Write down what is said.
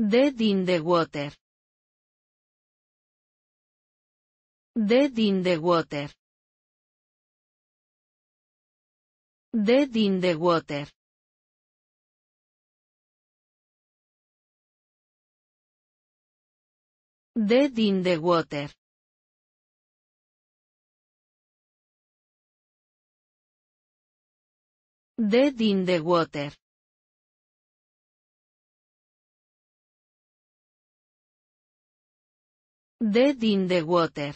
Dead in the water. Dead in the water. Dead in the water. Dead in the water. Dead in the water. Dead in the Water.